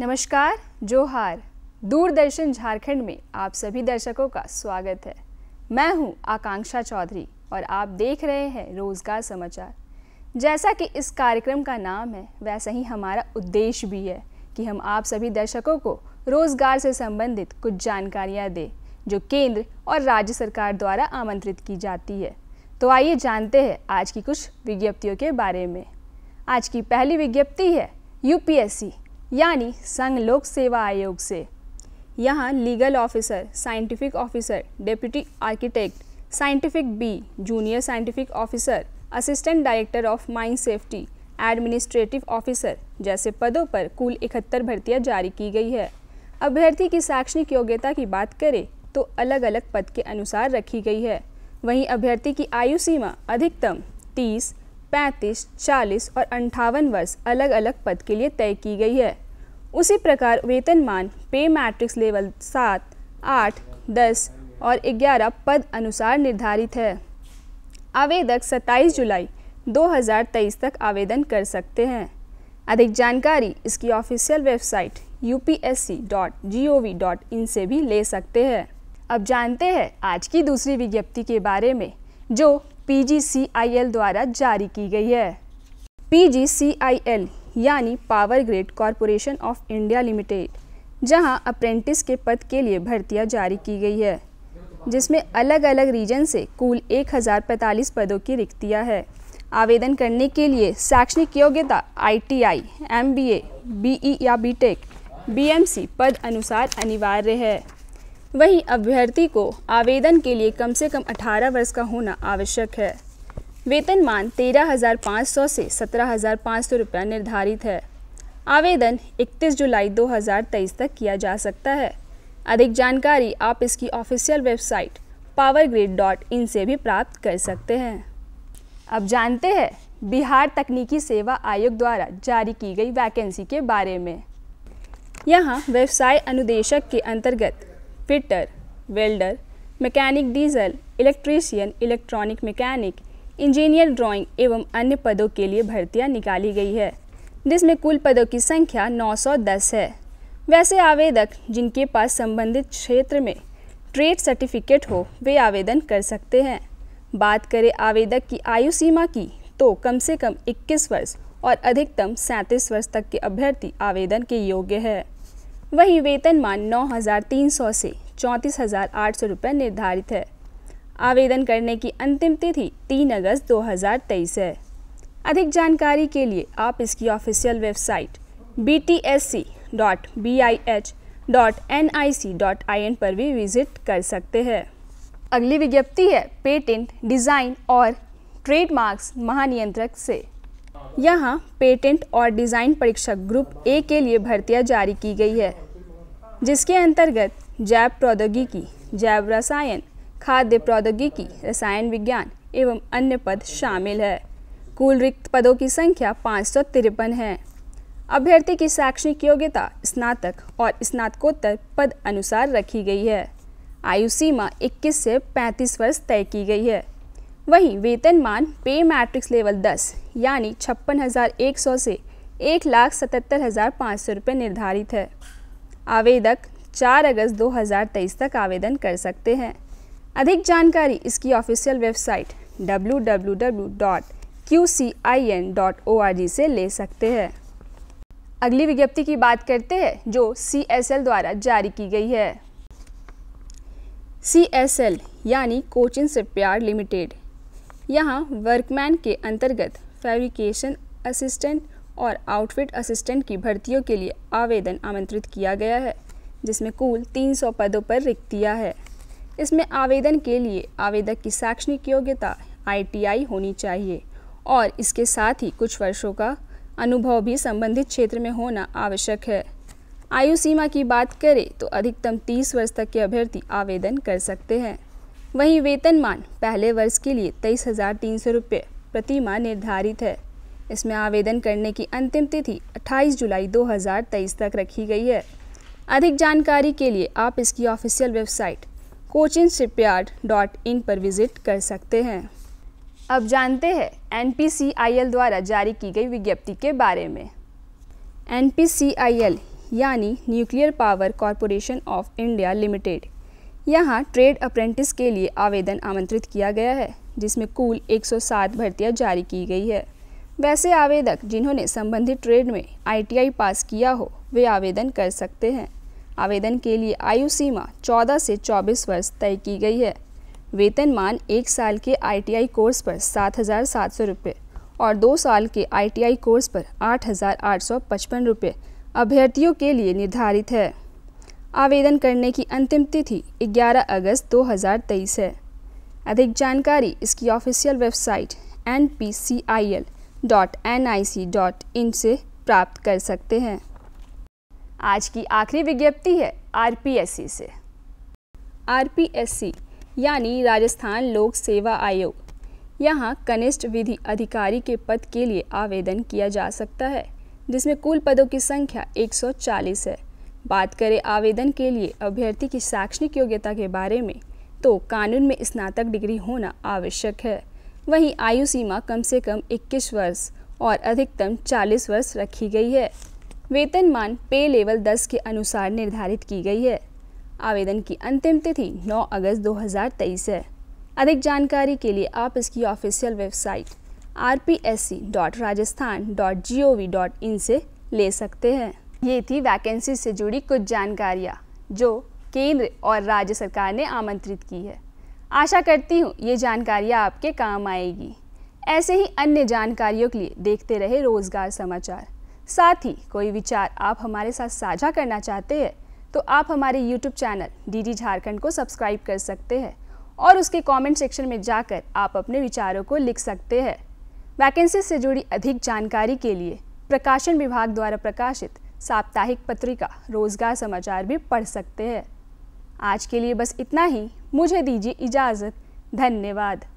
नमस्कार जोहार दूरदर्शन झारखंड में आप सभी दर्शकों का स्वागत है मैं हूं आकांक्षा चौधरी और आप देख रहे हैं रोजगार समाचार जैसा कि इस कार्यक्रम का नाम है वैसा ही हमारा उद्देश्य भी है कि हम आप सभी दर्शकों को रोजगार से संबंधित कुछ जानकारियां दें जो केंद्र और राज्य सरकार द्वारा आमंत्रित की जाती है तो आइए जानते हैं आज की कुछ विज्ञप्तियों के बारे में आज की पहली विज्ञप्ति है यूपीएससी यानी संघ लोक सेवा आयोग से यहाँ legal officer scientific officer deputy architect scientific B junior scientific officer assistant director of mine safety administrative officer जैसे पदों पर कुल इकहत्तर भर्तियाँ जारी की गई है अभ्यर्थी की शैक्षणिक योग्यता की बात करें तो अलग अलग पद के अनुसार रखी गई है वहीं अभ्यर्थी की आयु सीमा अधिकतम तीस पैंतीस चालीस और अंठावन वर्ष अलग अलग पद के लिए तय की गई है उसी प्रकार वेतनमान पे मैट्रिक्स लेवल सात आठ दस और ग्यारह पद अनुसार निर्धारित है आवेदक 27 जुलाई 2023 तक आवेदन कर सकते हैं अधिक जानकारी इसकी ऑफिशियल वेबसाइट upsc.gov.in से भी ले सकते हैं अब जानते हैं आज की दूसरी विज्ञप्ति के बारे में जो पीजीसीआईएल द्वारा जारी की गई है पीजीसीआईएल यानी Power Grid Corporation of India Limited जहां अप्रेंटिस के पद के लिए भर्तियां जारी की गई है जिसमें अलग अलग रीजन से कुल 1045 पदों की रिक्तियां है आवेदन करने के लिए शैक्षणिक योग्यता आईटीआई, एमबीए, बीई या बीटेक, बीएमसी पद अनुसार अनिवार्य है वहीं अभ्यर्थी को आवेदन के लिए कम से कम 18 वर्ष का होना आवश्यक है वेतनमान 13,500 से 17,500 रुपया निर्धारित है आवेदन 31 जुलाई 2023 तक किया जा सकता है अधिक जानकारी आप इसकी official website power dot in से भी प्राप्त कर सकते हैं अब जानते हैं बिहार तकनीकी सेवा आयोग द्वारा जारी की गई वैकेंसी के बारे में यहाँ व्यवसाय अनुदेशक के अंतर्गत fitter welder mechanic diesel electrician electronic mechanic engineer drawing एवं अन्य पदों के लिए भर्तियां निकाली गई है जिसमें कुल पदों की संख्या 910 है वैसे आवेदक जिनके पास संबंधित क्षेत्र में ट्रेड सर्टिफिकेट हो वे आवेदन कर सकते हैं बात करें आवेदक की आयु सीमा की तो कम से कम 21 वर्ष और अधिकतम 37 वर्ष तक के अभ्यर्थी आवेदन के योग्य है वहीं मान नौ हज़ार तीन सौ से चौंतीस हज़ार आठ सौ रुपये निर्धारित है आवेदन करने की अंतिम तिथि तीन अगस्त 2023 है अधिक जानकारी के लिए आप इसकी official website B T S C dot B I H dot N I C dot I N पर भी विजिट कर सकते हैं अगली विज्ञप्ति है पेटेंट डिज़ाइन और ट्रेडमार्क्स महानियंत्रक से यहाँ पेटेंट और डिज़ाइन परीक्षक ग्रुप ए के लिए भर्तियाँ जारी की गई है जिसके अंतर्गत जैव प्रौद्योगिकी जैव रसायन खाद्य प्रौद्योगिकी रसायन विज्ञान एवं अन्य पद शामिल है कुल रिक्त पदों की संख्या पाँच सौ तिरपन है अभ्यर्थी की शैक्षणिक योग्यता स्नातक और स्नातकोत्तर पद अनुसार रखी गई है आयु सीमा 21 से 35 वर्ष तय की गई है वहीं वेतनमान पे मैट्रिक्स लेवल 10 यानी छप्पन हज़ार एक सौ से एक लाख सतहत्तर हज़ार पाँच सौ रुपये निर्धारित है आवेदक 4 अगस्त 2023 तक आवेदन कर सकते हैं अधिक जानकारी इसकी ऑफिशियल वेबसाइट www.qcin.org से ले सकते हैं अगली विज्ञप्ति की बात करते हैं जो सी द्वारा जारी की गई है सी यानी कोचिंग शिपयार्ड लिमिटेड यहाँ वर्कमैन के अंतर्गत फैब्रिकेशन असिस्टेंट और आउटफिट असिस्टेंट की भर्तियों के लिए आवेदन आमंत्रित किया गया है जिसमें कुल 300 पदों पर दिया है इसमें आवेदन के लिए आवेदक की शैक्षणिक योग्यता आईटीआई होनी चाहिए और इसके साथ ही कुछ वर्षों का अनुभव भी संबंधित क्षेत्र में होना आवश्यक है आयु सीमा की बात करें तो अधिकतम 30 वर्ष तक के अभ्यर्थी आवेदन कर सकते हैं वहीं वेतनमान पहले वर्ष के लिए तेईस हज़ार तीन सौ रुपये प्रति माह निर्धारित है इसमें आवेदन करने की अंतिम तिथि 28 जुलाई 2023 तक रखी गई है अधिक जानकारी के लिए आप इसकी official website Cochin shipyard dot in पर विजिट कर सकते हैं अब जानते हैं एन द्वारा जारी की गई विज्ञप्ति के बारे में एन यानी Nuclear Power Corporation of India Limited यहाँ ट्रेड अप्रेंटिस के लिए आवेदन आमंत्रित किया गया है जिसमें कुल 107 भर्तियाँ जारी की गई है वैसे आवेदक जिन्होंने संबंधित ट्रेड में आईटीआई पास किया हो वे आवेदन कर सकते हैं आवेदन के लिए आयु सीमा 14 से 24 वर्ष तय की गई है वेतनमान एक साल के आईटीआई कोर्स पर सात हज़ार सात सौ रुपये और दो साल के आईटीआई कोर्स पर आठ हज़ार आठ सौ पचपन रुपये अभ्यर्थियों के लिए निर्धारित है आवेदन करने की अंतिम तिथि 11 अगस्त 2023 है अधिक जानकारी इसकी official website N P C I L dot N I C dot in से प्राप्त कर सकते हैं आज की आखिरी विज्ञप्ति है आर से आर यानी राजस्थान लोक सेवा आयोग यहाँ कनिष्ठ विधि अधिकारी के पद के लिए आवेदन किया जा सकता है जिसमें कुल पदों की संख्या 140 है बात करें आवेदन के लिए अभ्यर्थी की शैक्षणिक योग्यता के बारे में तो कानून में स्नातक डिग्री होना आवश्यक है वहीं आयु सीमा कम से कम 21 वर्ष और अधिकतम 40 वर्ष रखी गई है वेतनमान पे लेवल 10 के अनुसार निर्धारित की गई है आवेदन की अंतिम तिथि 9 अगस्त 2023 है अधिक जानकारी के लिए आप इसकी ऑफिशियल वेबसाइट आर से ले सकते हैं ये थी वैकेंसी से जुड़ी कुछ जानकारियाँ जो केंद्र और राज्य सरकार ने आमंत्रित की है आशा करती हूँ ये जानकारियाँ आपके काम आएगी ऐसे ही अन्य जानकारियों के लिए देखते रहे रोजगार समाचार साथ ही कोई विचार आप हमारे साथ साझा करना चाहते हैं तो आप हमारे YouTube चैनल डी झारखंड को सब्सक्राइब कर सकते हैं और उसके कमेंट सेक्शन में जाकर आप अपने विचारों को लिख सकते हैं वैकेंसी से जुड़ी अधिक जानकारी के लिए प्रकाशन विभाग द्वारा प्रकाशित साप्ताहिक पत्रिका रोज़गार समाचार भी पढ़ सकते हैं आज के लिए बस इतना ही मुझे दीजिए इजाज़त धन्यवाद